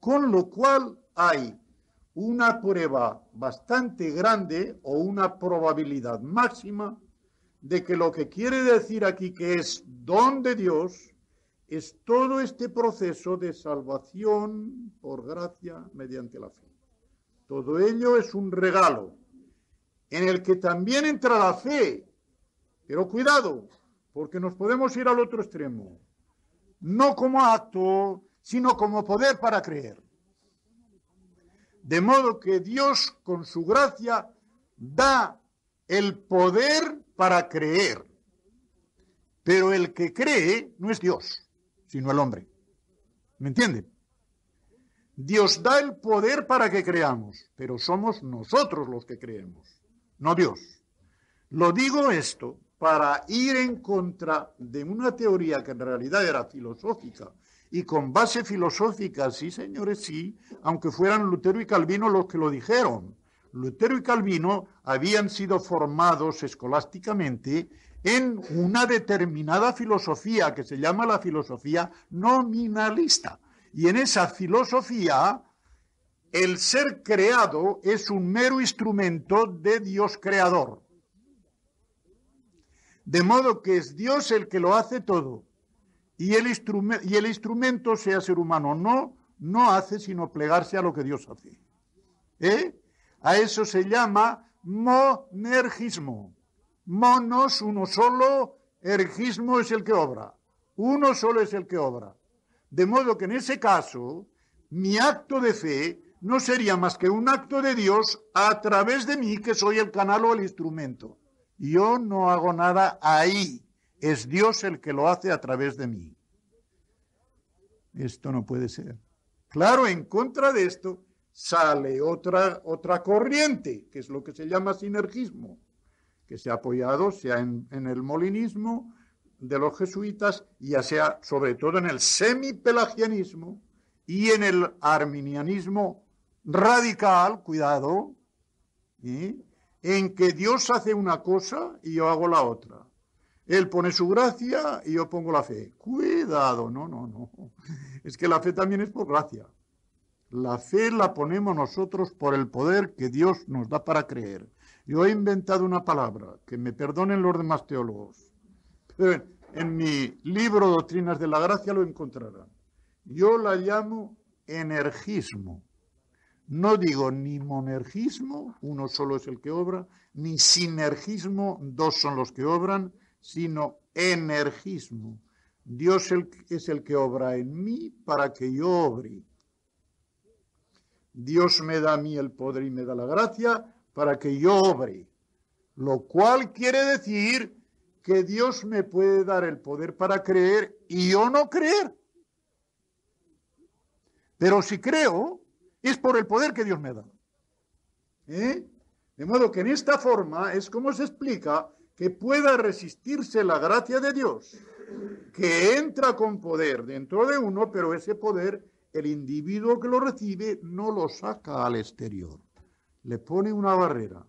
Con lo cual hay una prueba bastante grande o una probabilidad máxima de que lo que quiere decir aquí que es don de Dios es todo este proceso de salvación por gracia mediante la fe. Todo ello es un regalo en el que también entra la fe. Pero cuidado, porque nos podemos ir al otro extremo. No como acto, sino como poder para creer. De modo que Dios con su gracia da el poder para creer. Pero el que cree no es Dios, sino el hombre. ¿Me entiende? Dios da el poder para que creamos, pero somos nosotros los que creemos, no Dios. Lo digo esto para ir en contra de una teoría que en realidad era filosófica y con base filosófica, sí señores, sí, aunque fueran Lutero y Calvino los que lo dijeron, Lutero y Calvino habían sido formados escolásticamente en una determinada filosofía que se llama la filosofía nominalista. Y en esa filosofía, el ser creado es un mero instrumento de Dios creador. De modo que es Dios el que lo hace todo. Y el, instrumento, sea ser humano o no, no hace sino plegarse a lo que Dios hace. ¿Eh? A eso se llama monergismo. Monos, uno solo, ergismo es el que obra. Uno solo es el que obra. De modo que en ese caso, mi acto de fe no sería más que un acto de Dios a través de mí, que soy el canal o el instrumento. Yo no hago nada ahí. Es Dios el que lo hace a través de mí. Esto no puede ser. Claro, en contra de esto sale otra, otra corriente, que es lo que se llama sinergismo, que se ha apoyado sea en, el molinismo de los jesuitas, ya sea sobre todo en el semipelagianismo y en el arminianismo radical, cuidado, en que Dios hace una cosa y yo hago la otra. Él pone su gracia y yo pongo la fe. Cuidado, no, no, no. Es que la fe también es por gracia. La fe la ponemos nosotros por el poder que Dios nos da para creer. Yo he inventado una palabra, que me perdonen los demás teólogos. Pero en mi libro Doctrinas de la Gracia lo encontrarán. Yo la llamo energismo. No digo ni monergismo, uno solo es el que obra, ni sinergismo, dos son los que obran, sino energismo. Dios es el que obra en mí para que yo obre. Dios me da a mí el poder y me da la gracia para que yo obre. Lo cual quiere decir que Dios me puede dar el poder para creer y yo no creer. Pero si creo, es por el poder que Dios me da. ¿Eh? De modo que en esta forma es como se explica que pueda resistirse la gracia de Dios, que entra con poder dentro de uno, pero ese poder el individuo que lo recibe no lo saca al exterior. Le pone una barrera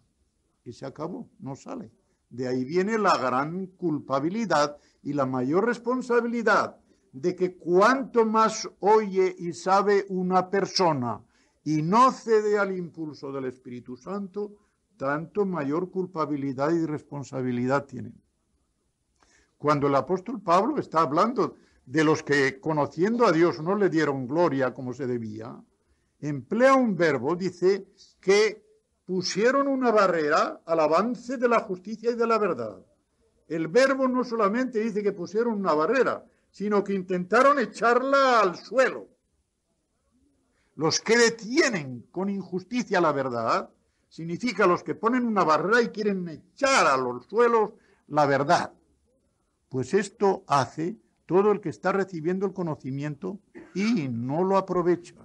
y se acabó, no sale. De ahí viene la gran culpabilidad y la mayor responsabilidad de que cuanto más oye y sabe una persona y no cede al impulso del Espíritu Santo, tanto mayor culpabilidad y responsabilidad tienen. Cuando el apóstol Pablo está hablando de los que conociendo a Dios no le dieron gloria como se debía, emplea un verbo, dice, que pusieron una barrera al avance de la justicia y de la verdad. El verbo no solamente dice que pusieron una barrera, sino que intentaron echarla al suelo. Los que detienen con injusticia la verdad significa los que ponen una barrera y quieren echar a los suelos la verdad. Pues esto hace todo el que está recibiendo el conocimiento y no lo aprovecha.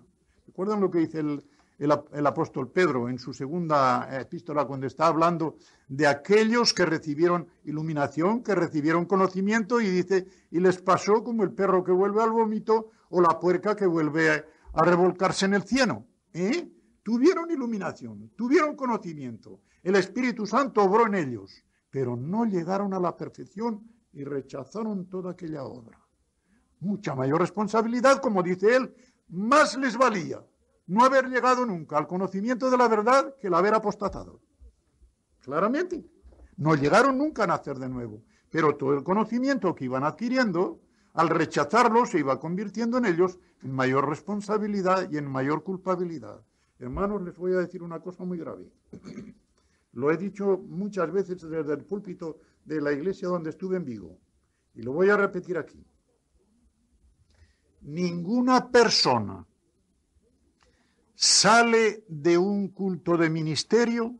¿Recuerdan lo que dice el, apóstol Pedro en su segunda eh, epístola cuando está hablando de aquellos que recibieron iluminación, que recibieron conocimiento y dice, y les pasó como el perro que vuelve al vómito o la puerca que vuelve a, revolcarse en el cieno? ¿eh? Tuvieron iluminación, tuvieron conocimiento, el Espíritu Santo obró en ellos, pero no llegaron a la perfección y rechazaron toda aquella obra. Mucha mayor responsabilidad, como dice él, más les valía no haber llegado nunca al conocimiento de la verdad que el haber apostatado. Claramente, no llegaron nunca a nacer de nuevo, pero todo el conocimiento que iban adquiriendo, al rechazarlo, se iba convirtiendo en ellos en mayor responsabilidad y en mayor culpabilidad. Hermanos, les voy a decir una cosa muy grave. [CLEARS THROAT] Lo he dicho muchas veces desde el púlpito de la iglesia donde estuve en Vigo. Y lo voy a repetir aquí. Ninguna persona sale de un culto de ministerio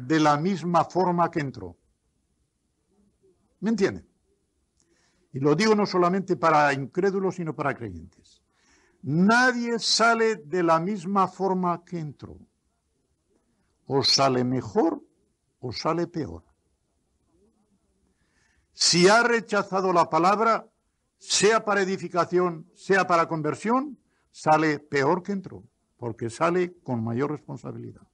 de la misma forma que entró. ¿Me entienden? Y lo digo no solamente para incrédulos, sino para creyentes. Nadie sale de la misma forma que entró. O sale mejor o sale peor. Si ha rechazado la palabra, sea para edificación, sea para conversión, sale peor que entró, porque sale con mayor responsabilidad.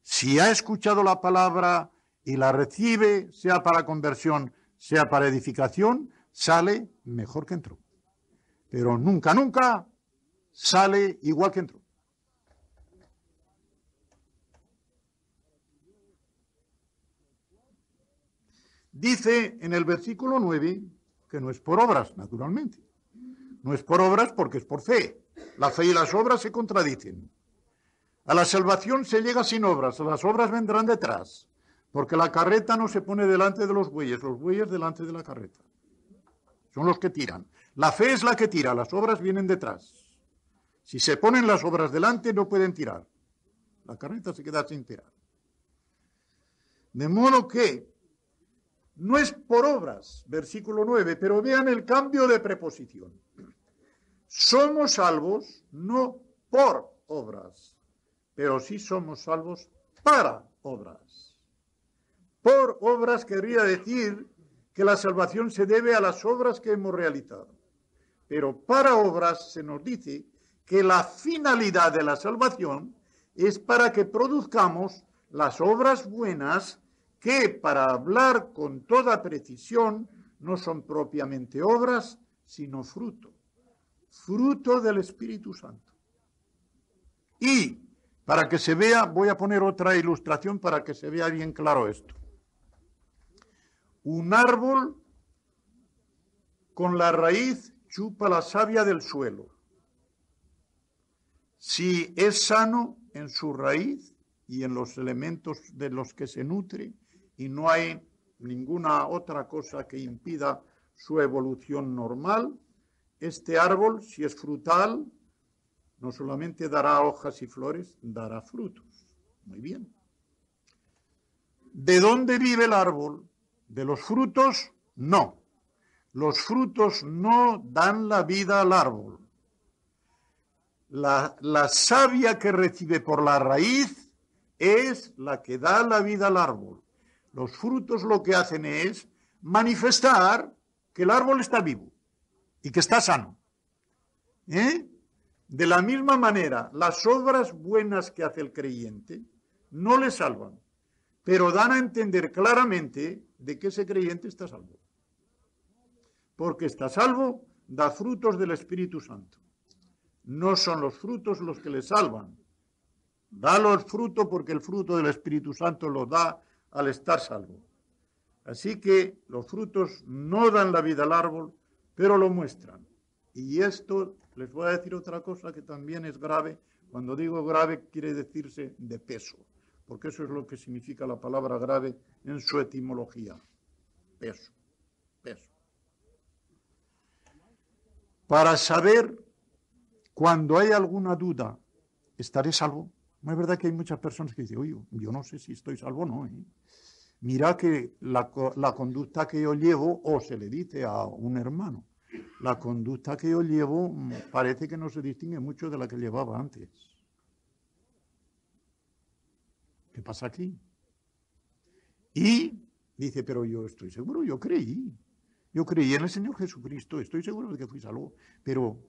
Si ha escuchado la palabra y la recibe, sea para conversión, sea para edificación, sale mejor que entró. Pero nunca, nunca sale igual que entró. Dice en el versículo 9 que no es por obras, naturalmente. No es por obras porque es por fe. La fe y las obras se contradicen. A la salvación se llega sin obras, las obras vendrán detrás, porque la carreta no se pone delante de los bueyes, los bueyes delante de la carreta. Son los que tiran. La fe es la que tira, las obras vienen detrás. Si se ponen las obras delante, no pueden tirar. La carreta se queda sin tirar. De modo que no es por obras, versículo 9, pero vean el cambio de preposición. Somos salvos no por obras, pero sí somos salvos para obras. Por obras querría decir que la salvación se debe a las obras que hemos realizado. Pero para obras se nos dice que la finalidad de la salvación es para que produzcamos las obras buenas que para hablar con toda precisión no son propiamente obras, sino fruto, fruto del Espíritu Santo. Y para que se vea, voy a poner otra ilustración para que se vea bien claro esto. Un árbol con la raíz chupa la savia del suelo. Si es sano en su raíz y en los elementos de los que se nutre, y no hay ninguna otra cosa que impida su evolución normal. Este árbol, si es frutal, no solamente dará hojas y flores, dará frutos. Muy bien. ¿De dónde vive el árbol? ¿De los frutos? No. Los frutos no dan la vida al árbol. La, savia que recibe por la raíz es la que da la vida al árbol. Los frutos lo que hacen es manifestar que el árbol está vivo y que está sano. ¿eh? De la misma manera, las obras buenas que hace el creyente no le salvan, pero dan a entender claramente de que ese creyente está salvo. Porque está salvo, da frutos del Espíritu Santo. No son los frutos los que le salvan. Da los frutos porque el fruto del Espíritu Santo lo da al estar salvo. Así que los frutos no dan la vida al árbol, pero lo muestran. Y esto, les voy a decir otra cosa que también es grave. Cuando digo grave, quiere decirse de peso, porque eso es lo que significa la palabra grave en su etimología. Peso, peso. Para saber cuando hay alguna duda, ¿estaré salvo? No es verdad que hay muchas personas que dicen, oye, yo no sé si estoy salvo o no. ¿eh? mira que la, conducta que yo llevo, o se le dice a un hermano, la conducta que yo llevo mm, parece que no se distingue mucho de la que llevaba antes. ¿Qué pasa aquí? Y dice, pero yo estoy seguro, yo creí. Yo creí en el Señor Jesucristo, estoy seguro de que fui salvo, pero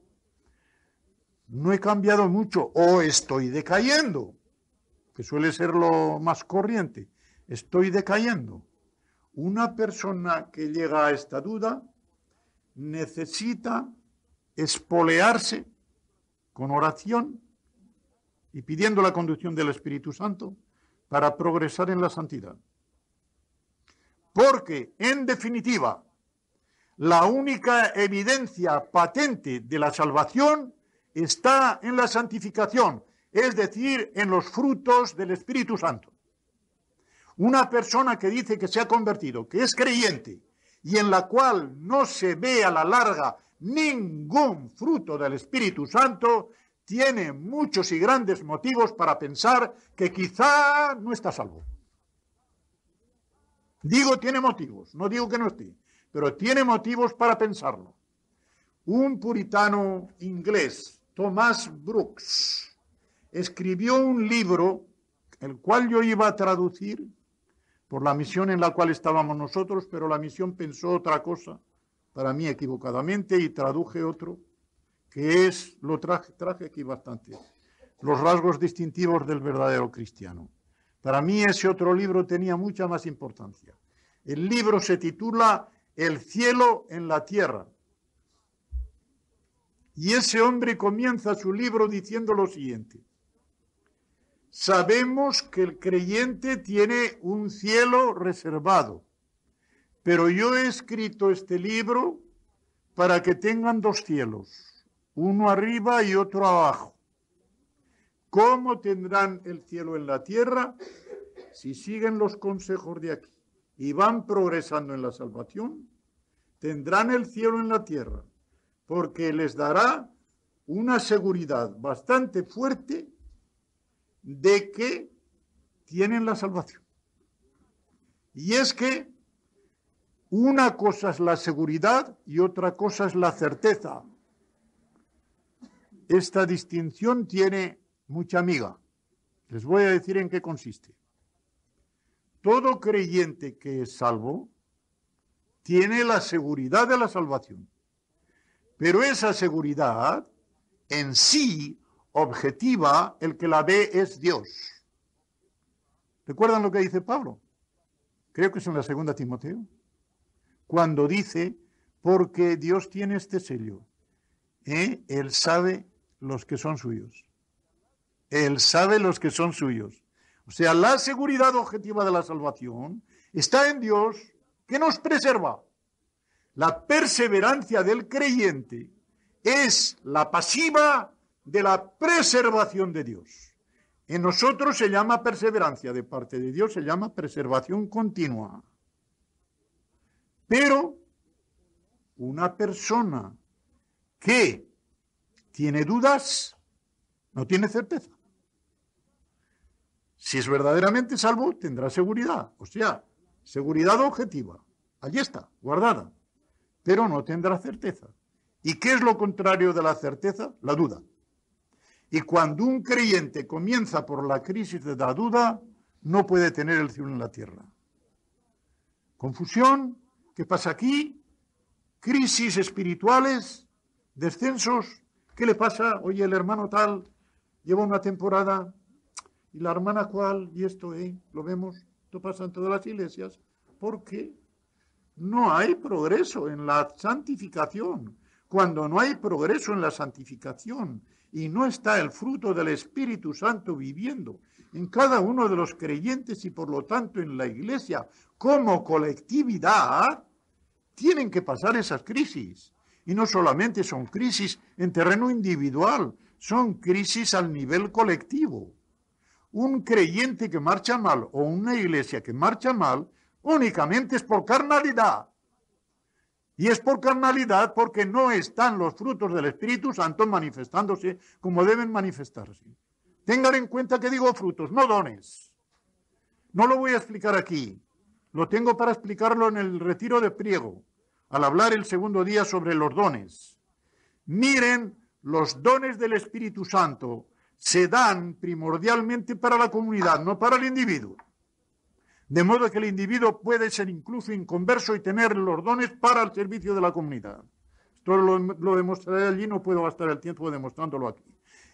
no he cambiado mucho o estoy decayendo, que suele ser lo más corriente estoy decayendo. Una persona que llega a esta duda necesita espolearse con oración y pidiendo la conducción del Espíritu Santo para progresar en la santidad. Porque, en definitiva, la única evidencia patente de la salvación está en la santificación, es decir, en los frutos del Espíritu Santo. Una persona que dice que se ha convertido, que es creyente y en la cual no se ve a la larga ningún fruto del Espíritu Santo, tiene muchos y grandes motivos para pensar que quizá no está salvo. Digo, tiene motivos, no digo que no esté, pero tiene motivos para pensarlo. Un puritano inglés, Thomas Brooks, escribió un libro, el cual yo iba a traducir, por la misión en la cual estábamos nosotros, pero la misión pensó otra cosa, para mí equivocadamente, y traduje otro, que es, lo traje, traje aquí bastante, los rasgos distintivos del verdadero cristiano. Para mí ese otro libro tenía mucha más importancia. El libro se titula El cielo en la tierra. Y ese hombre comienza su libro diciendo lo siguiente. Sabemos que el creyente tiene un cielo reservado, pero yo he escrito este libro para que tengan dos cielos, uno arriba y otro abajo. ¿Cómo tendrán el cielo en la tierra si siguen los consejos de aquí y van progresando en la salvación? Tendrán el cielo en la tierra, porque les dará una seguridad bastante fuerte de que tienen la salvación. Y es que una cosa es la seguridad y otra cosa es la certeza. Esta distinción tiene mucha amiga. Les voy a decir en qué consiste. Todo creyente que es salvo tiene la seguridad de la salvación. Pero esa seguridad en sí objetiva, el que la ve es Dios. ¿Recuerdan lo que dice Pablo? Creo que es en la segunda Timoteo. Cuando dice, porque Dios tiene este sello, ¿eh? Él sabe los que son suyos. Él sabe los que son suyos. O sea, la seguridad objetiva de la salvación está en Dios que nos preserva. La perseverancia del creyente es la pasiva de la preservación de Dios. En nosotros se llama perseverancia, de parte de Dios se llama preservación continua. Pero una persona que tiene dudas no tiene certeza. Si es verdaderamente salvo, tendrá seguridad, o sea, seguridad objetiva. Allí está, guardada, pero no tendrá certeza. ¿Y qué es lo contrario de la certeza? La duda. Y cuando un creyente comienza por la crisis de la duda, no puede tener el cielo en la tierra. Confusión, ¿qué pasa aquí? Crisis espirituales, descensos, ¿qué le pasa? Oye, el hermano tal lleva una temporada y la hermana cual, y esto, eh, lo vemos, esto pasa en todas las iglesias, porque no hay progreso en la santificación. Cuando no hay progreso en la santificación, y no está el fruto del Espíritu Santo viviendo en cada uno de los creyentes y por lo tanto en la iglesia como colectividad, tienen que pasar esas crisis. Y no solamente son crisis en terreno individual, son crisis al nivel colectivo. Un creyente que marcha mal o una iglesia que marcha mal únicamente es por carnalidad. Y es por carnalidad porque no están los frutos del Espíritu Santo manifestándose como deben manifestarse. Tengan en cuenta que digo frutos, no dones. No lo voy a explicar aquí. Lo tengo para explicarlo en el retiro de Priego, al hablar el segundo día sobre los dones. Miren, los dones del Espíritu Santo se dan primordialmente para la comunidad, no para el individuo de modo que el individuo puede ser incluso inconverso y tener los dones para el servicio de la comunidad. Esto lo, demostraré allí, no puedo gastar el tiempo demostrándolo aquí.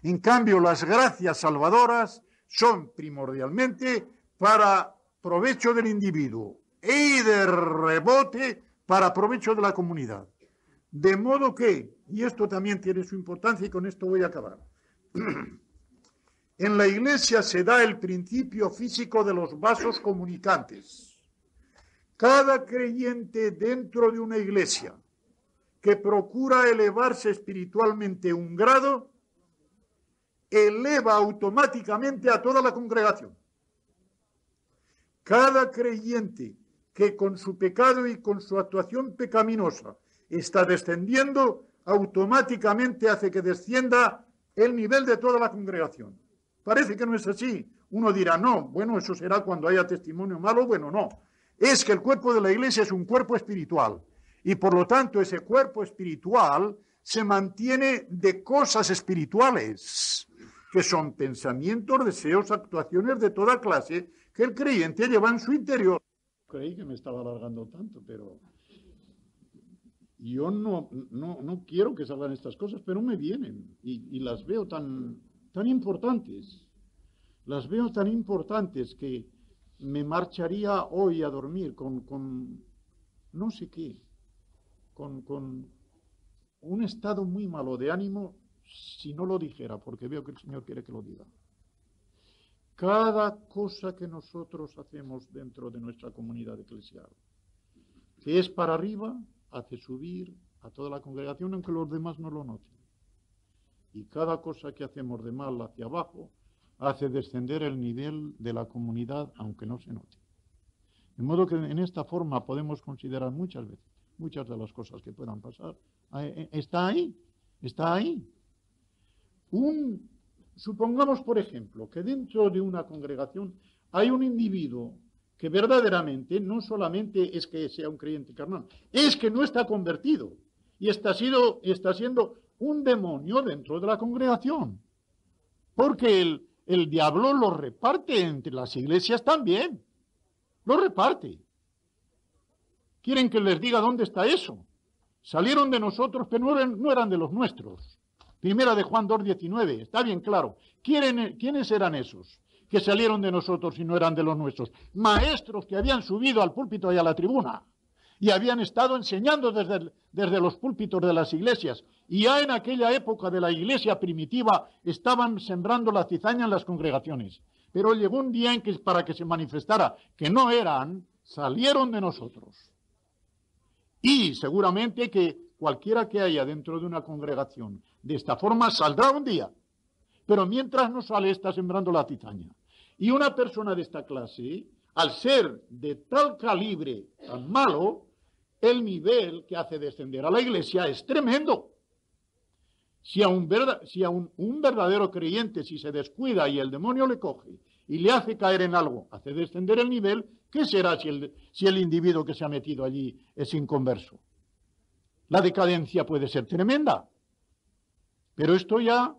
En cambio, las gracias salvadoras son primordialmente para provecho del individuo y de rebote para provecho de la comunidad. De modo que, y esto también tiene su importancia y con esto voy a acabar, [CLEARS THROAT] En la Iglesia se da el principio físico de los vasos comunicantes. Cada creyente dentro de una iglesia que procura elevarse espiritualmente un grado, eleva automáticamente a toda la congregación. Cada creyente que con su pecado y con su actuación pecaminosa está descendiendo, automáticamente hace que descienda el nivel de toda la congregación. Parece que no es así. Uno dirá, no, bueno, eso será cuando haya testimonio malo, bueno, no. Es que el cuerpo de la iglesia es un cuerpo espiritual y por lo tanto ese cuerpo espiritual se mantiene de cosas espirituales, que son pensamientos, deseos, actuaciones de toda clase que el creyente lleva en su interior. Creí que me estaba alargando tanto, pero yo no, no, quiero que salgan estas cosas, pero me vienen y, y las veo tan tan importantes, las veo tan importantes que me marcharía hoy a dormir con, no sé qué, con, con un estado muy malo de ánimo si no lo dijera, porque veo que el Señor quiere que lo diga. Cada cosa que nosotros hacemos dentro de nuestra comunidad eclesial, que es para arriba, hace subir a toda la congregación, aunque los demás no lo noten y cada cosa que hacemos de mal hacia abajo hace descender el nivel de la comunidad, aunque no se note. De modo que en esta forma podemos considerar muchas veces, muchas de las cosas que puedan pasar, eh, eh, está ahí, está ahí. supongamos, por ejemplo, que dentro de una congregación hay un individuo que verdaderamente no solamente es que sea un creyente carnal, es que no está convertido y está, sido, está siendo un demonio dentro de la congregación. Porque el, el diablo lo reparte entre las iglesias también. Lo reparte. ¿Quieren que les diga dónde está eso? Salieron de nosotros, pero no eran, no eran de los nuestros. Primera de Juan 19, está bien claro. ¿Quieren, ¿Quiénes eran esos que salieron de nosotros y no eran de los nuestros? Maestros que habían subido al púlpito y a la tribuna y habían estado enseñando desde, desde los púlpitos de las iglesias. Y ya en aquella época de la iglesia primitiva estaban sembrando la cizaña en las congregaciones. Pero llegó un día en que para que se manifestara que no eran, salieron de nosotros. Y seguramente que cualquiera que haya dentro de una congregación de esta forma saldrá un día. Pero mientras no sale está sembrando la cizaña. Y una persona de esta clase, al ser de tal calibre tan malo, el nivel que hace descender a la iglesia es tremendo. Si a, un verdadero creyente, si se descuida y el demonio le coge y le hace caer en algo, hace descender el nivel, ¿qué será si el, individuo que se ha metido allí es inconverso? La decadencia puede ser tremenda. Pero esto ya,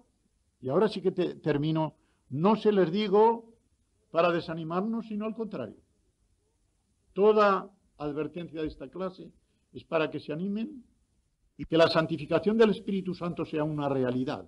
y ahora sí que termino, no se les digo para desanimarnos, sino al contrario. Toda advertencia de esta clase es para que se animen y que la santificación del Espíritu Santo sea una realidad